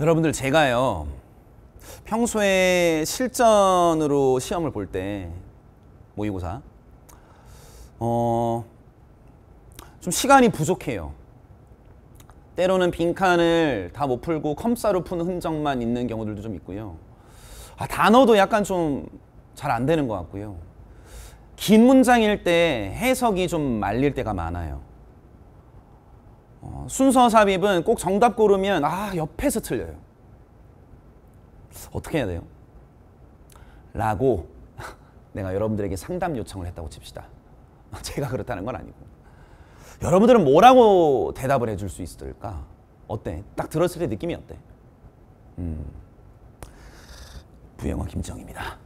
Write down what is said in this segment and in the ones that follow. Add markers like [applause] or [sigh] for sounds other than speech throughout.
여러분들 제가요 평소에 실전으로 시험을 볼 때 모의고사 어좀 시간이 부족해요 때로는 빈칸을 다 못 풀고 컴싸로 푼 흔적만 있는 경우들도 좀 있고요 아, 단어도 약간 좀 잘 안 되는 것 같고요 긴 문장일 때 해석이 좀 말릴 때가 많아요 어, 순서 삽입은 꼭 정답 고르면 아 옆에서 틀려요. 어떻게 해야 돼요? 라고 [laughs] 내가 여러분들에게 상담 요청을 했다고 칩시다. [laughs] 제가 그렇다는 건 아니고 여러분들은 뭐라고 대답을 해줄 수 있을까? 어때? 딱 들었을 때 느낌이 어때? 음, 부영어 김정입니다.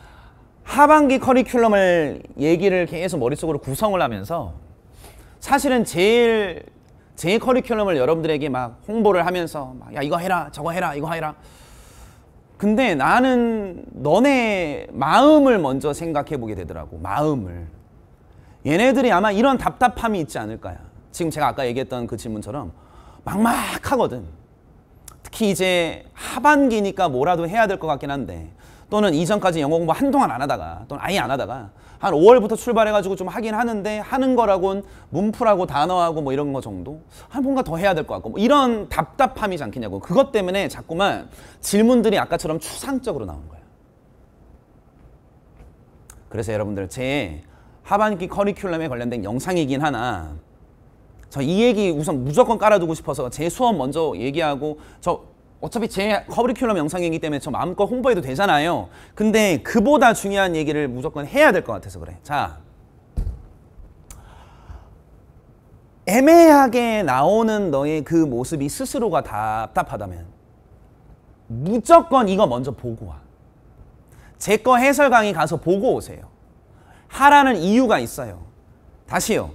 [laughs] 하반기 커리큘럼을 얘기를 계속 머릿속으로 구성을 하면서 사실은 제일 제 커리큘럼을 여러분들에게 막 홍보를 하면서 막야 이거 해라 저거 해라 이거 해라 근데 나는 너네 마음을 먼저 생각해 보게 되더라고 마음을 얘네들이 아마 이런 답답함이 있지 않을까요 지금 제가 아까 얘기했던 그 질문처럼 막막하거든 특히 이제 하반기니까 뭐라도 해야 될 것 같긴 한데 또는 이전까지 영어 공부 한동안 안 하다가 또는 아예 안 하다가 한 5월부터 출발해가지고 좀 하긴 하는데 하는 거라곤 문풀하고 단어하고 뭐 이런 거 정도 한 뭔가 더 해야 될 것 같고 뭐 이런 답답함이지 않겠냐고 그것 때문에 자꾸만 질문들이 아까처럼 추상적으로 나온 거예요 그래서 여러분들 제 하반기 커리큘럼에 관련된 영상이긴 하나 저 이 얘기 우선 무조건 깔아두고 싶어서 제 수업 먼저 얘기하고 저 어차피 제 커리큘럼 영상이기 때문에 저 마음껏 홍보해도 되잖아요 근데 그보다 중요한 얘기를 무조건 해야 될 것 같아서 그래 자 애매하게 나오는 너의 그 모습이 스스로가 답답하다면 무조건 이거 먼저 보고 와제 거 해설 강의 가서 보고 오세요 하라는 이유가 있어요 다시요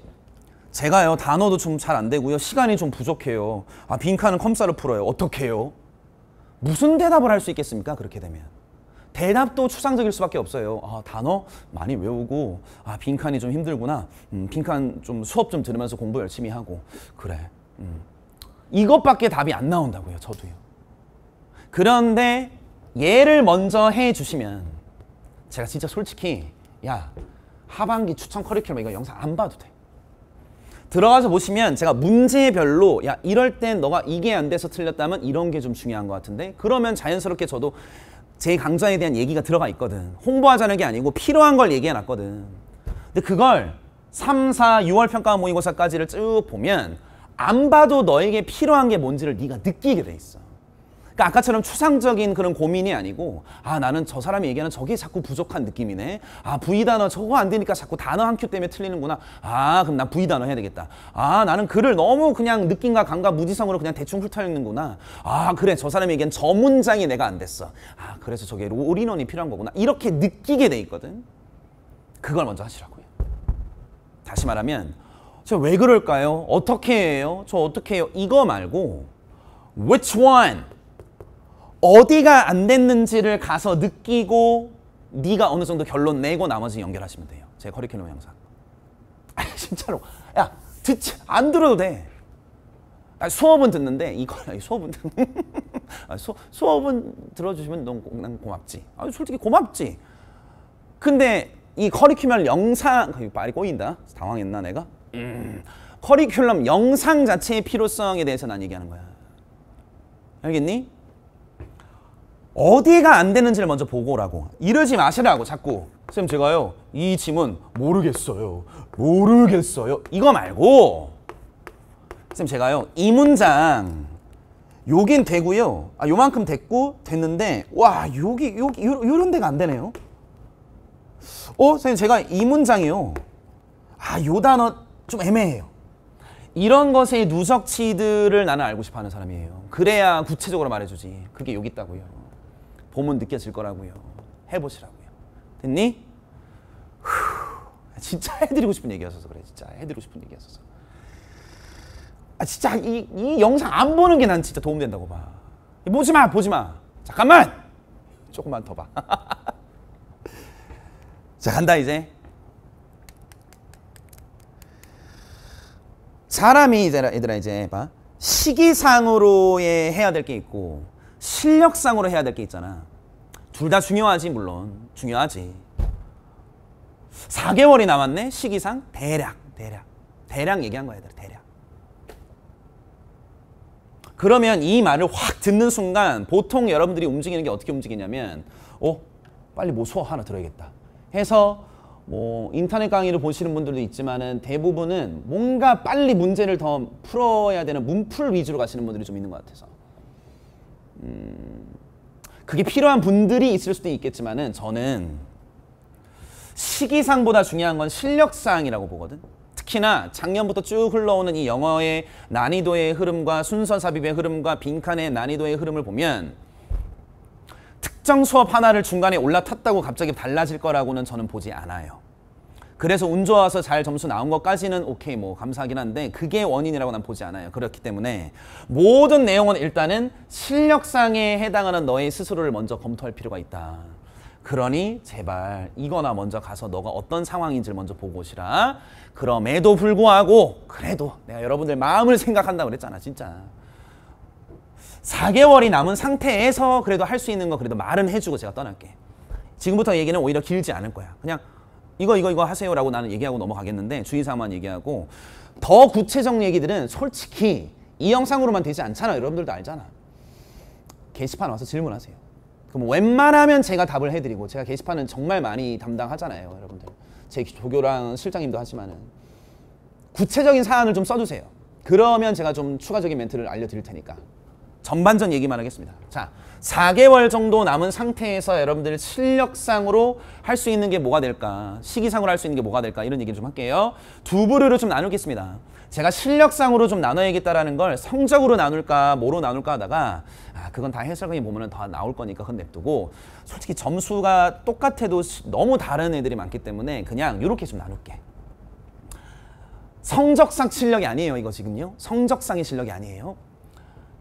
제가요 단어도 좀 잘 안 되고요 시간이 좀 부족해요 아 빈칸은 컴사를 풀어요 어떻게 해요? 무슨 대답을 할 수 있겠습니까? 그렇게 되면. 대답도 추상적일 수밖에 없어요. 아, 단어 많이 외우고 아, 빈칸이 좀 힘들구나. 음, 빈칸 좀 수업 좀 들으면서 공부 열심히 하고 그래. 음. 이것밖에 답이 안 나온다고요. 저도요. 그런데 얘를 먼저 해주시면 제가 진짜 솔직히 야 하반기 추천 커리큘럼 이거 영상 안 봐도 돼. 들어가서 보시면 제가 문제별로 야 이럴 땐 너가 이게 안 돼서 틀렸다면 이런 게 좀 중요한 것 같은데 그러면 자연스럽게 저도 제 강좌에 대한 얘기가 들어가 있거든 홍보하자는 게 아니고 필요한 걸 얘기해 놨거든 근데 그걸 3, 4, 6월 평가 모의고사까지를 쭉 보면 안 봐도 너에게 필요한 게 뭔지를 네가 느끼게 돼 있어 그러니까 아까처럼 추상적인 그런 고민이 아니고 아 나는 저 사람이 얘기하는 저게 자꾸 부족한 느낌이네. 아 V 단어 저거 안 되니까 자꾸 단어 한큐 때문에 틀리는구나. 아 그럼 나 V 단어 해야 되겠다. 아 나는 글을 너무 그냥 느낌과 감과 무지성으로 그냥 대충 훑어읽는구나. 아 그래 저 사람이 얘기한 저 문장이 내가 안 됐어. 아 그래서 저게 올인원이 필요한 거구나. 이렇게 느끼게 돼 있거든. 그걸 먼저 하시라고요. 다시 말하면 저 왜 그럴까요? 어떻게 해요? 저 어떻게 해요? 이거 말고 which one? 어디가 안 됐는지를 가서 느끼고 네가 어느 정도 결론 내고 나머지 연결하시면 돼요. 제 커리큘럼 영상. [laughs] 아 진짜로. 야, 듣지 안 들어도 돼. 아, 수업은 듣는데 이거 수업은 [laughs] 아, 수, 수업은 들어주시면 너무 고맙지. 아, 솔직히 고맙지. 근데 이 커리큘럼 영상 그 말이 꼬인다. 당황했나 내가? 음, 커리큘럼 영상 자체의 필요성에 대해서 난 얘기하는 거야. 알겠니? 어디가 안 되는지를 먼저 보고 오라고 이러지 마시라고 자꾸 선생님 제가요 이 지문 모르겠어요 모르겠어요 이거 말고 선생님 제가요 이 문장 요긴 되고요 아 요만큼 됐고 됐는데 와 여기 여기 요, 요런 데가 안 되네요 어 선생님 제가 이 문장이요 아 요 단어 좀 애매해요 이런 것의 누적치들을 나는 알고 싶어 하는 사람이에요 그래야 구체적으로 말해주지 그게 여기 있다고요 보면 느껴질 거라고요. 해보시라고요. 됐니? 후, 진짜 해드리고 싶은 얘기였어서 그래. 진짜 해드리고 싶은 얘기였어서. 아 진짜 이, 이 영상 안 보는 게 난 진짜 도움된다고 봐. 보지 마, 보지 마. 잠깐만. 조금만 더 봐. [laughs] 자 간다 이제. 사람이 얘들 얘들아 이제 봐. 시기상으로 해야 될 게 있고 실력상으로 해야 될 게 있잖아. 둘 다 중요하지 물론 중요하지. 4개월이 남았네 시기상 대략 대략 대략 얘기한 거야 얘들 대략. 그러면 이 말을 확 듣는 순간 보통 여러분들이 움직이는 게 어떻게 움직이냐면 어 빨리 뭐 수업 하나 들어야겠다 해서 뭐 인터넷 강의를 보시는 분들도 있지만은 대부분은 뭔가 빨리 문제를 더 풀어야 되는 문풀 위주로 가시는 분들이 좀 있는 것 같아서 음, 그게 필요한 분들이 있을 수도 있겠지만은 저는 시기상보다 중요한 건 실력상이라고 보거든. 특히나 작년부터 쭉 흘러오는 이 영어의 난이도의 흐름과 순서 삽입의 흐름과 빈칸의 난이도의 흐름을 보면 특정 수업 하나를 중간에 올라탔다고 갑자기 달라질 거라고는 저는 보지 않아요. 그래서 운 좋아서 잘 점수 나온 것까지는 오케이 뭐 감사하긴 한데 그게 원인이라고 난 보지 않아요. 그렇기 때문에 모든 내용은 일단은 실력상에 해당하는 너의 스스로를 먼저 검토할 필요가 있다. 그러니 제발 이거나 먼저 가서 너가 어떤 상황인지를 먼저 보고 오시라. 그럼에도 불구하고 그래도 내가 여러분들 마음을 생각한다고 그랬잖아 진짜. 4개월이 남은 상태에서 그래도 할 수 있는 거 그래도 말은 해주고 제가 떠날게. 지금부터 얘기는 오히려 길지 않을 거야. 그냥 이거 이거 이거 하세요라고 나는 얘기하고 넘어가겠는데 주의사항만 얘기하고 더 구체적 얘기들은 솔직히 이 영상으로만 되지 않잖아 여러분들도 알잖아 게시판 와서 질문하세요 그럼 웬만하면 제가 답을 해드리고 제가 게시판은 정말 많이 담당하잖아요 여러분들 제 조교랑 실장님도 하지만은 구체적인 사안을 좀 써주세요 그러면 제가 좀 추가적인 멘트를 알려드릴 테니까 전반전 얘기만 하겠습니다. 자, 4개월 정도 남은 상태에서 여러분들 실력상으로 할 수 있는 게 뭐가 될까? 시기상으로 할 수 있는 게 뭐가 될까? 이런 얘기를 좀 할게요. 두 부류로 좀 나누겠습니다. 제가 실력상으로 좀 나눠야겠다라는 걸 성적으로 나눌까, 뭐로 나눌까 하다가 아, 그건 다해설강의 보면 다 나올 거니까 그건 냅두고 솔직히 점수가 똑같아도 너무 다른 애들이 많기 때문에 그냥 이렇게 좀 나눌게. 성적상 실력이 아니에요, 이거 지금요. 성적상의 실력이 아니에요.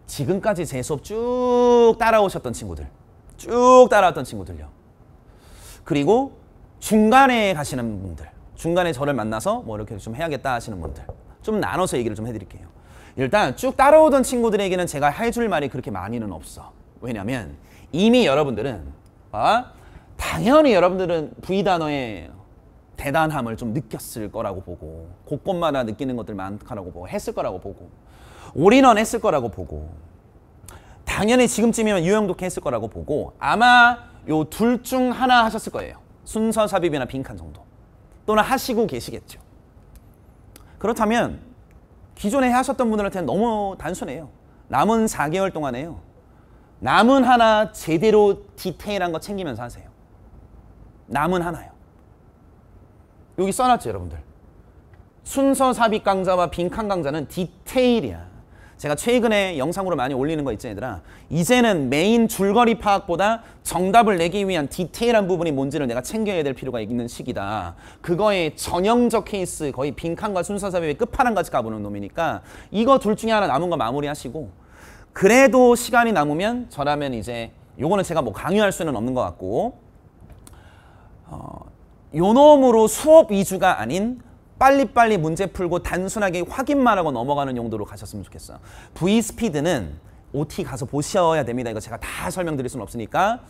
지금까지 제 수업 쭉 따라오셨던 친구들 쭉 따라왔던 친구들요 그리고 중간에 가시는 분들 중간에 저를 만나서 뭐 이렇게 좀 해야겠다 하시는 분들 좀 나눠서 얘기를 좀 해드릴게요 일단 쭉 따라오던 친구들에게는 제가 해줄 말이 그렇게 많이는 없어 왜냐면 이미 여러분들은 아, 당연히 여러분들은 V단어의 대단함을 좀 느꼈을 거라고 보고 곳곳마다 느끼는 것들 많다라고 보고 했을 거라고 보고 올인원 했을 거라고 보고 당연히 지금쯤이면 유형독해 했을 거라고 보고 아마 요 둘 중 하나 하셨을 거예요. 순서 삽입이나 빈칸 정도. 또는 하시고 계시겠죠. 그렇다면 기존에 하셨던 분들한테는 너무 단순해요. 남은 4개월 동안에요. 남은 하나 제대로 디테일한 거 챙기면서 하세요. 남은 하나요. 여기 써놨죠, 여러분들. 순서 삽입 강좌와 빈칸 강좌는 디테일이야. 제가 최근에 영상으로 많이 올리는 거 있지 얘들아 이제는 메인 줄거리 파악보다 정답을 내기 위한 디테일한 부분이 뭔지를 내가 챙겨야 될 필요가 있는 시기다 그거에 전형적 케이스 거의 빈칸과 순서섭외의 끝판왕까지 가보는 놈이니까 이거 둘 중에 하나 남은 거 마무리하시고 그래도 시간이 남으면 저라면 이제 요거는 제가 뭐 강요할 수는 없는 것 같고 어, 요 놈으로 수업 위주가 아닌 빨리빨리 문제 풀고 단순하게 확인만 하고 넘어가는 용도로 가셨으면 좋겠어요. V 스피드는 OT 가서 보셔야 됩니다. 이거 제가 다 설명드릴 수는 없으니까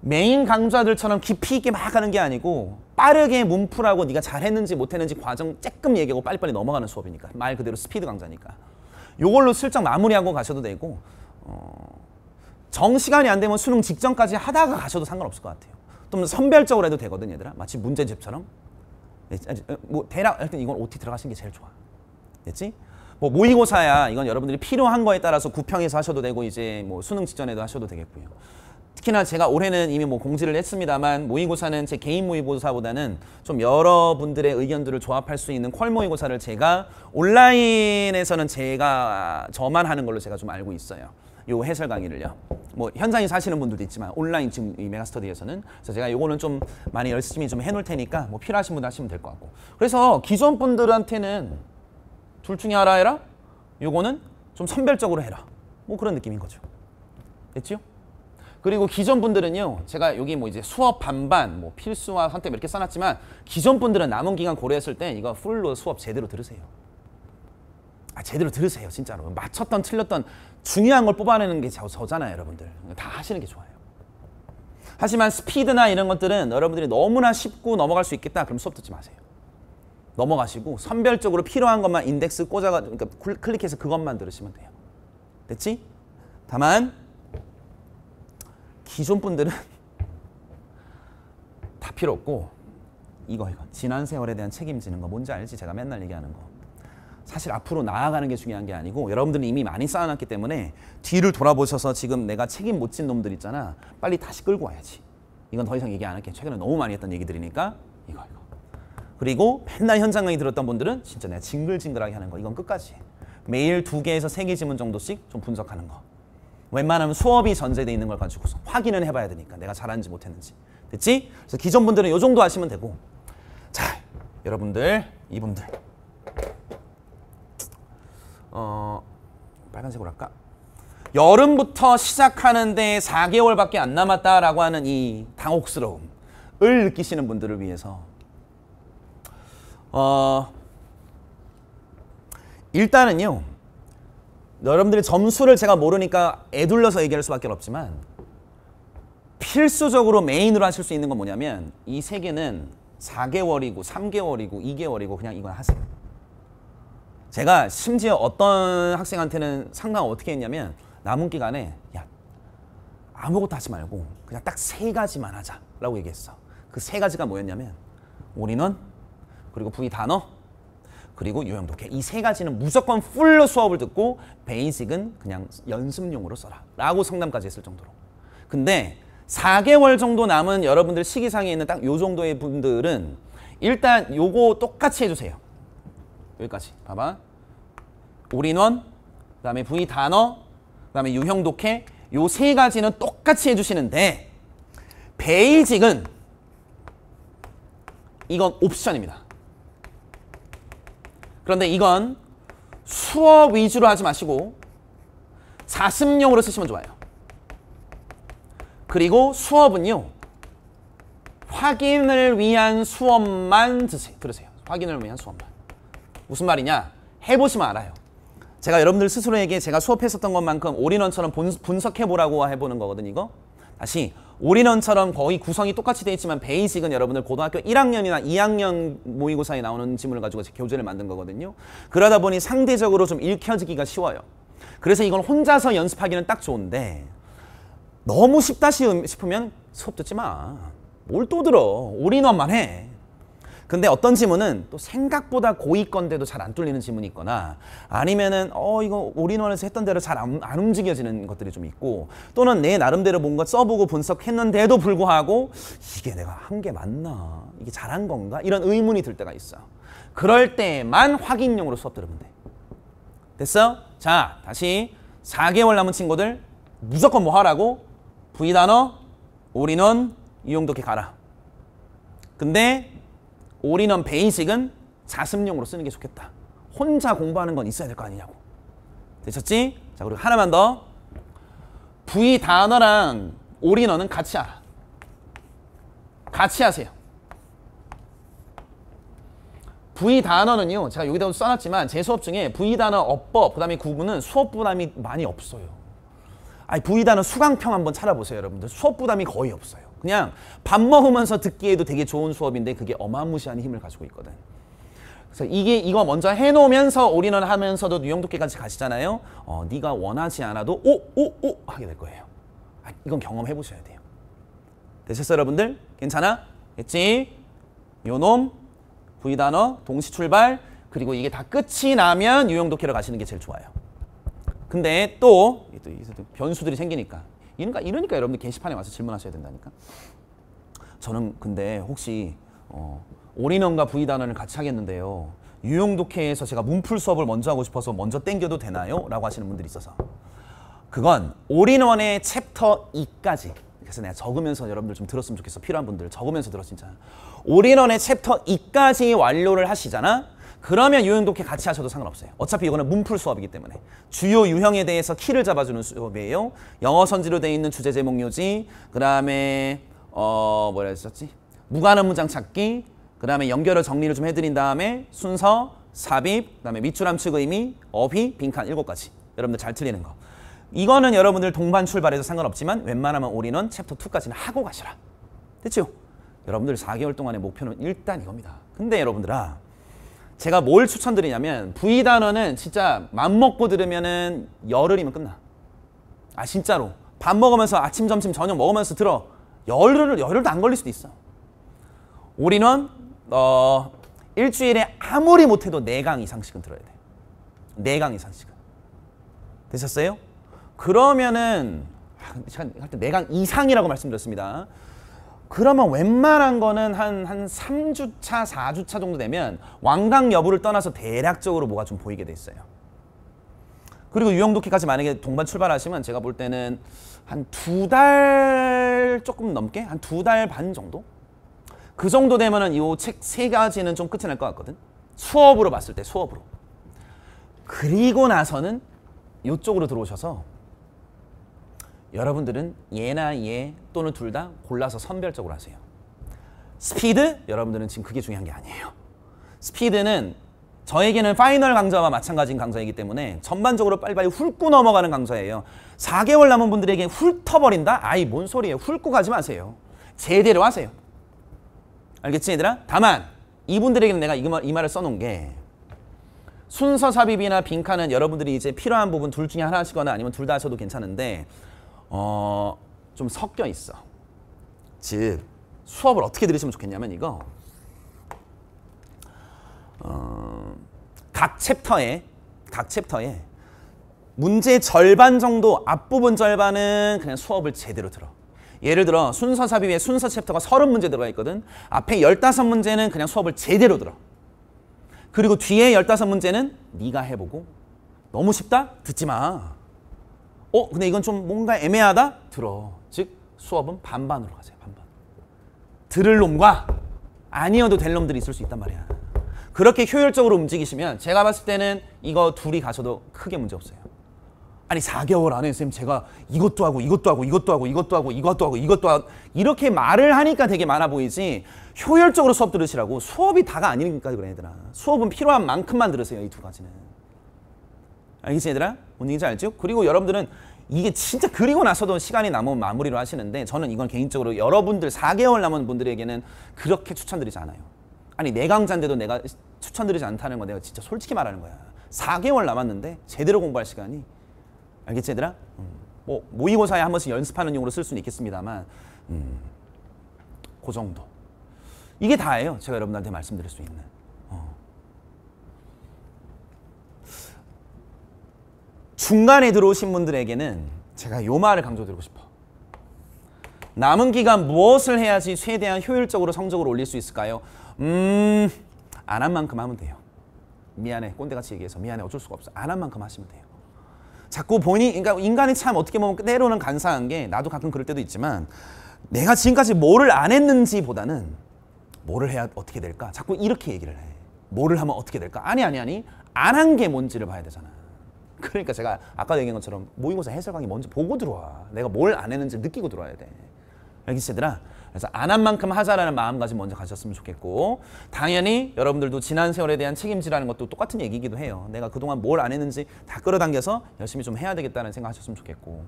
메인 강좌들처럼 깊이 있게 막 하는 게 아니고 빠르게 문풀하고 네가 잘했는지 못했는지 과정 쬐끔 얘기하고 빨리빨리 넘어가는 수업이니까 말 그대로 스피드 강좌니까 요걸로 슬쩍 마무리하고 가셔도 되고 어... 정시간이 안 되면 수능 직전까지 하다가 가셔도 상관없을 것 같아요 좀 선별적으로 해도 되거든 얘들아 마치 문제집처럼 네, 어, 뭐 대략 하여튼 이건 OT 들어가시는 게 제일 좋아. 됐지? 뭐 모의고사야 이건 여러분들이 필요한 거에 따라서 구평에서 하셔도 되고 이제 뭐 수능 직전에도 하셔도 되겠고요. 특히나 제가 올해는 이미 뭐 공지를 했습니다만 모의고사는 제 개인 모의고사보다는 좀 여러분들의 의견들을 조합할 수 있는 퀄 모의고사를 제가 온라인에서는 제가 저만 하는 걸로 제가 좀 알고 있어요. 요 해설 강의를요. 뭐 현장에 사시는 분들도 있지만 온라인 지금 이 메가스터디에서는 그래서 제가 요거는 좀 많이 열심히 좀 해놓을 테니까 뭐 필요하신 분 하시면 될 것 같고 그래서 기존 분들한테는 둘 중에 하나 해라 요거는 좀 선별적으로 해라 뭐 그런 느낌인 거죠 됐죠? 그리고 기존 분들은요 제가 여기 뭐 이제 수업 반반 뭐 필수와 선택 뭐 이렇게 써놨지만 기존 분들은 남은 기간 고려했을 때 이거 풀로 수업 제대로 들으세요 아, 제대로 들으세요 진짜로 맞췄던 틀렸던 중요한 걸 뽑아내는 게 저잖아요 여러분들 다 하시는 게 좋아요 하지만 스피드나 이런 것들은 여러분들이 너무나 쉽고 넘어갈 수 있겠다 그럼 수업 듣지 마세요 넘어가시고 선별적으로 필요한 것만 인덱스 꽂아가 그러니까 클릭해서 그것만 들으시면 돼요 됐지? 다만 기존 분들은 [laughs] 다 필요 없고 이거 이거 지난 세월에 대한 책임지는 거 뭔지 알지? 제가 맨날 얘기하는 거 사실 앞으로 나아가는 게 중요한 게 아니고 여러분들은 이미 많이 쌓아놨기 때문에 뒤를 돌아보셔서 지금 내가 책임 못 진 놈들 있잖아 빨리 다시 끌고 와야지 이건 더 이상 얘기 안 할게 최근에 너무 많이 했던 얘기들이니까 이거 이거 그리고 맨날 현장 강의 들었던 분들은 진짜 내가 징글징글하게 하는 거 이건 끝까지 매일 두 개에서 세 개 지문 정도씩 좀 분석하는 거 웬만하면 수업이 전제돼 있는 걸 가지고서 확인은 해봐야 되니까 내가 잘하는지 못했는지 됐지? 그래서 기존 분들은 이 정도 하시면 되고 자 여러분들 이분들 어, 빨간색으로 할까? 여름부터 시작하는데 4개월밖에 안 남았다라고 하는 이 당혹스러움을 느끼시는 분들을 위해서 어, 일단은요 여러분들이 점수를 제가 모르니까 애둘러서 얘기할 수밖에 없지만 필수적으로 메인으로 하실 수 있는 건 뭐냐면 이 세 개는 4개월이고 3개월이고 2개월이고 그냥 이건 하세요. 제가 심지어 어떤 학생한테는 상담 어떻게 했냐면 남은 기간에 야 아무것도 하지 말고 그냥 딱 세 가지만 하자 라고 얘기했어 그 세 가지가 뭐였냐면 올인원 그리고 부위 단어 그리고 유형 독해 이 세 가지는 무조건 풀로 수업을 듣고 베이직은 그냥 연습용으로 써라 라고 상담까지 했을 정도로 근데 4개월 정도 남은 여러분들 시기상에 있는 딱 요 정도의 분들은 일단 요거 똑같이 해주세요 여기까지 봐봐 올인원 그 다음에 V 단어 그 다음에 유형 독해 요 세 가지는 똑같이 해주시는데 베이직은 이건 옵션입니다 그런데 이건 수어 위주로 하지 마시고 자습용으로 쓰시면 좋아요 그리고 수업은요 확인을 위한 수업만 드세요. 들으세요. 확인을 위한 수업만. 무슨 말이냐? 해보시면 알아요. 제가 여러분들 스스로에게 제가 수업했었던 것만큼 올인원처럼 분석해보라고 해보는 거거든 요 이거. 다시 올인원처럼 거의 구성이 똑같이 돼 있지만 베이직은 여러분들 고등학교 1학년이나 2학년 모의고사에 나오는 질문을 가지고 교재를 만든 거거든요. 그러다 보니 상대적으로 좀 읽혀지기가 쉬워요. 그래서 이건 혼자서 연습하기는 딱 좋은데 너무 쉽다 싶으면 수업 듣지 마. 뭘 또 들어. 올인원만 해. 근데 어떤 지문은 또 생각보다 고이 건데도 잘 안 뚫리는 지문이 있거나 아니면은 어 이거 올인원에서 했던 대로 잘 안 안 움직여지는 것들이 좀 있고 또는 내 나름대로 뭔가 써보고 분석했는데도 불구하고 이게 내가 한 게 맞나 이게 잘한 건가 이런 의문이 들 때가 있어 그럴 때만 확인용으로 수업 들으면 돼 됐어? 자 다시 4개월 남은 친구들 무조건 뭐 하라고? V 단어 올인원, 이용독해 가라 근데 올인원 베이직은 자습용으로 쓰는 게 좋겠다. 혼자 공부하는 건 있어야 될 거 아니냐고. 되셨지? 자, 그리고 하나만 더. V 단어랑 올인원은 같이 알아. 같이 하세요. V 단어는요. 제가 여기다 써놨지만 제 수업 중에 V 단어 어법, 그 다음에 구분은 수업 부담이 많이 없어요. 아니 V 단어 수강평 한번 찾아보세요 여러분들. 수업 부담이 거의 없어요. 그냥 밥 먹으면서 듣기에도 되게 좋은 수업인데 그게 어마무시한 힘을 가지고 있거든. 그래서 이게 이거 먼저 해놓으면서 올인원 하면서도 유형독해까지 가시잖아요. 어, 네가 원하지 않아도 오 오 오 하게 될 거예요. 아, 이건 경험해 보셔야 돼요. 되셨어요, 여러분들? 괜찮아? 됐지? 요놈 V 단어 동시 출발 그리고 이게 다 끝이 나면 유형독해로 가시는 게 제일 좋아요. 근데 또 변수들이 생기니까 이러니까, 이러니까 여러분들 게시판에 와서 질문하셔야 된다니까. 저는 근데 혹시 어, 올인원과 부의단원을 같이 하겠는데요. 유용독해에서 제가 문풀 수업을 먼저 하고 싶어서 먼저 땡겨도 되나요? 라고 하시는 분들이 있어서 그건 올인원의 챕터 2까지 그래서 내가 적으면서 여러분들 좀 들었으면 좋겠어 필요한 분들 적으면서 들어 진짜 올인원의 챕터 2까지 완료를 하시잖아 그러면 유형 독해 같이 하셔도 상관없어요. 어차피 이거는 문풀 수업이기 때문에. 주요 유형에 대해서 키를 잡아주는 수업이에요. 영어 선지로 되어 있는 주제 제목 요지, 그 다음에 어 뭐라 했었지? 무관한 문장 찾기, 그 다음에 연결을 정리를 좀 해드린 다음에 순서, 삽입, 그 다음에 밑줄함 측 의미, 어휘, 빈칸 일곱 가지 여러분들 잘 틀리는 거. 이거는 여러분들 동반 출발해서 상관없지만 웬만하면 올인원 챕터 2까지는 하고 가시라. 됐죠? 여러분들 4개월 동안의 목표는 일단 이겁니다. 근데 여러분들아 제가 뭘 추천드리냐면 V 단어는 진짜 맘먹고 들으면은 열흘이면 끝나 아 진짜로 밥 먹으면서 아침 점심 저녁 먹으면서 들어 열흘 열흘도 안 걸릴 수도 있어 우리는 어 일주일에 아무리 못해도 4강 이상씩은 들어야 돼 4강 이상씩은 되셨어요? 그러면은 제가 아, 4강 이상이라고 말씀드렸습니다 그러면 웬만한 거는 한, 한 3주차, 4주차 정도 되면 완강 여부를 떠나서 대략적으로 뭐가 좀 보이게 돼 있어요. 그리고 유영도끼까지 만약에 동반 출발하시면 제가 볼 때는 한 두 달 조금 넘게? 한 두 달 반 정도? 그 정도 되면은 이 책 세 가지는 좀 끝이 날 것 같거든? 수업으로 봤을 때, 수업으로. 그리고 나서는 이쪽으로 들어오셔서 여러분들은 예나 예 또는 둘 다 골라서 선별적으로 하세요. 스피드 여러분들은 지금 그게 중요한 게 아니에요. 스피드는 저에게는 파이널 강좌와 마찬가지인 강좌이기 때문에 전반적으로 빨리빨리 훑고 넘어가는 강좌예요. 4개월 남은 분들에게 훑어버린다? 아이 뭔 소리예요. 훑고 가지 마세요. 제대로 하세요. 알겠지 얘들아? 다만 이분들에게는 내가 이, 말, 이 말을 써놓은 게 순서 삽입이나 빈칸은 여러분들이 이제 필요한 부분 둘 중에 하나 하시거나 아니면 둘 다 하셔도 괜찮은데 어, 좀 섞여 있어. 즉 수업을 어떻게 들으시면 좋겠냐면 이거 어, 각 챕터에 각 챕터에 문제 절반 정도 앞부분 절반은 그냥 수업을 제대로 들어. 예를 들어 순서 삽입에 순서 챕터가 30문제 들어가 있거든. 앞에 15문제는 그냥 수업을 제대로 들어. 그리고 뒤에 15문제는 네가 해보고 너무 쉽다? 듣지 마. 어 근데 이건 좀 뭔가 애매하다 들어 즉 수업은 반반으로 가세요 반반 들을 놈과 아니어도 될 놈들이 있을 수 있단 말이야 그렇게 효율적으로 움직이시면 제가 봤을 때는 이거 둘이 가셔도 크게 문제 없어요 아니 4개월 안에 선생님 제가 이것도 하고 이것도 하고 이것도 하고 이것도 하고 이것도 하고 이것도 하고 이렇게 말을 하니까 되게 많아 보이지 효율적으로 수업 들으시라고 수업이 다가 아니니까 그래 얘들아 수업은 필요한 만큼만 들으세요 이 두 가지는 알겠지 아, 얘들아? 뭔얘기지 알죠? 그리고 여러분들은 이게 진짜 그리고 나서도 시간이 남으면 마무리로 하시는데 저는 이건 개인적으로 여러분들 4개월 남은 분들에게는 그렇게 추천드리지 않아요. 아니 내 강좌인데도 내가 추천드리지 않다는 거 내가 진짜 솔직히 말하는 거야. 4개월 남았는데 제대로 공부할 시간이 알겠지 얘들아? 음. 뭐 모의고사에 한 번씩 연습하는 용으로 쓸 수는 있겠습니다만 음. 그 정도. 이게 다예요. 제가 여러분들한테 말씀드릴 수 있는. 중간에 들어오신 분들에게는 제가 요 말을 강조드리고 싶어. 남은 기간 무엇을 해야지 최대한 효율적으로 성적을 올릴 수 있을까요? 음, 안 한 만큼 하면 돼요. 미안해, 꼰대같이 얘기해서 미안해, 어쩔 수가 없어. 안 한 만큼 하시면 돼요. 자꾸 본인, 그러니까 인간이 참 어떻게 보면 때로는 간사한 게 나도 가끔 그럴 때도 있지만 내가 지금까지 뭐를 안 했는지보다는 뭐를 해야 어떻게 될까? 자꾸 이렇게 얘기를 해. 뭐를 하면 어떻게 될까? 아니, 아니, 아니. 안 한 게 뭔지를 봐야 되잖아. 그러니까 제가 아까 얘기한 것처럼 모의고사 해설 강의 먼저 보고 들어와. 내가 뭘 안 했는지 느끼고 들어와야 돼. 알겠지 얘들아? 그래서 안 한 만큼 하자라는 마음가짐 먼저 가셨으면 좋겠고 당연히 여러분들도 지난 세월에 대한 책임지라는 것도 똑같은 얘기이기도 해요. 내가 그동안 뭘 안 했는지 다 끌어당겨서 열심히 좀 해야 되겠다는 생각하셨으면 좋겠고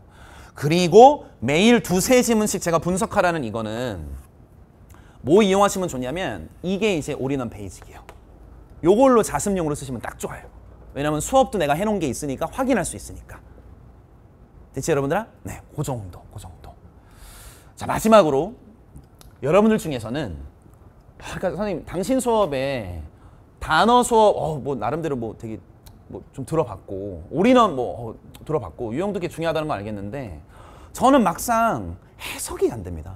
그리고 매일 두세 지문씩 제가 분석하라는 이거는 뭐 이용하시면 좋냐면 이게 이제 올인원 베이직이에요. 요걸로 자습용으로 쓰시면 딱 좋아요. 왜냐면 수업도 내가 해놓은 게 있으니까 확인할 수 있으니까. 대체 여러분들아? 네, 그 정도, 그 정도. 자, 마지막으로 여러분들 중에서는 아, 그까 그러니까 선생님 당신 수업에 단어 수업 어, 뭐 나름대로 뭐 되게 뭐 좀 들어봤고 올인원 뭐 어, 들어봤고 유형도 꽤 중요하다는 거 알겠는데 저는 막상 해석이 안 됩니다.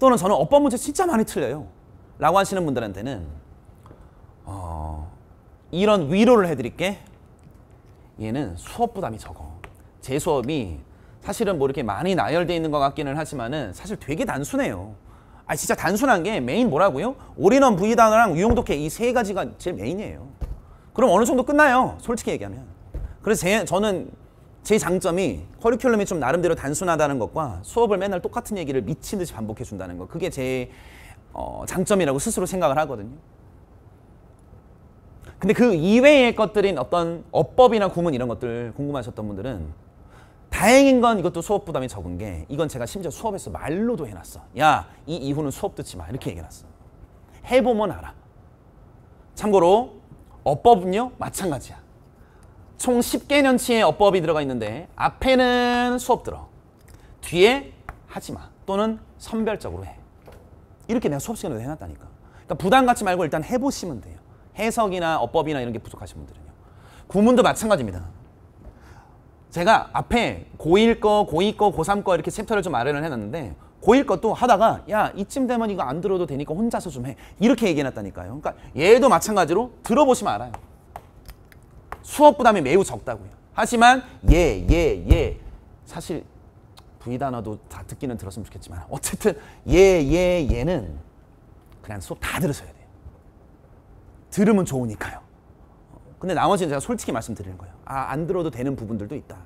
또는 저는 어법 문제 진짜 많이 틀려요. 라고 하시는 분들한테는 어, 이런 위로를 해드릴게. 얘는 수업 부담이 적어. 제 수업이 사실은 뭐 이렇게 많이 나열돼 있는 것 같기는 하지만은 사실 되게 단순해요. 아 진짜 단순한 게 메인 뭐라고요? 올인원 V단어랑 유용독해 이 세 가지가 제 메인이에요. 그럼 어느 정도 끝나요. 솔직히 얘기하면. 그래서 제, 저는 제 장점이 커리큘럼이 좀 나름대로 단순하다는 것과 수업을 맨날 똑같은 얘기를 미친 듯이 반복해 준다는 것. 그게 제 어, 장점이라고 스스로 생각을 하거든요. 근데 그 이외의 것들인 어떤 어법이나 구문 이런 것들 궁금하셨던 분들은 다행인 건 이것도 수업 부담이 적은 게 이건 제가 심지어 수업에서 말로도 해놨어. 야, 이 이후는 수업 듣지 마. 이렇게 얘기해놨어. 해보면 알아. 참고로 어법은요 마찬가지야. 총 10개년치의 어법이 들어가 있는데 앞에는 수업 들어. 뒤에 하지 마. 또는 선별적으로 해. 이렇게 내가 수업 시간에도 해놨다니까. 그러니까 부담 갖지 말고 일단 해보시면 돼요. 해석이나 어법이나 이런 게 부족하신 분들은요. 구문도 마찬가지입니다. 제가 앞에 고1 거, 고2 거, 고3 거 이렇게 챕터를 좀 마련을 해놨는데 고1 것도 하다가 야 이쯤 되면 이거 안 들어도 되니까 혼자서 좀해 이렇게 얘기해놨다니까요. 그러니까 얘도 마찬가지로 들어보시면 알아요. 수업 부담이 매우 적다고요. 하지만 예, 예, 예 사실 부 단어도 다 듣기는 들었으면 좋겠지만 어쨌든 예, 예, 예는 그냥 수업 다 들으셔야 돼요. 들으면 좋으니까요. 근데 나머지는 제가 솔직히 말씀드리는 거예요. 아, 안 들어도 되는 부분들도 있다.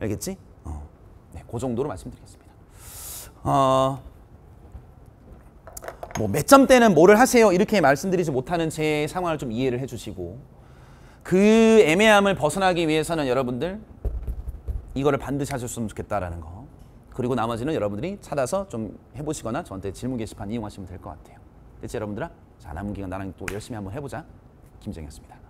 알겠지? 어. 네, 그 정도로 말씀드리겠습니다. 어, 뭐, 몇 점 때는 뭐를 하세요? 이렇게 말씀드리지 못하는 제 상황을 좀 이해를 해주시고, 그 애매함을 벗어나기 위해서는 여러분들, 이거를 반드시 하셨으면 좋겠다라는 거. 그리고 나머지는 여러분들이 찾아서 좀 해보시거나 저한테 질문 게시판 이용하시면 될 것 같아요. 됐지, 여러분들아? 자 남은 기간 나랑 또 열심히 한번 해보자 김정이었습니다.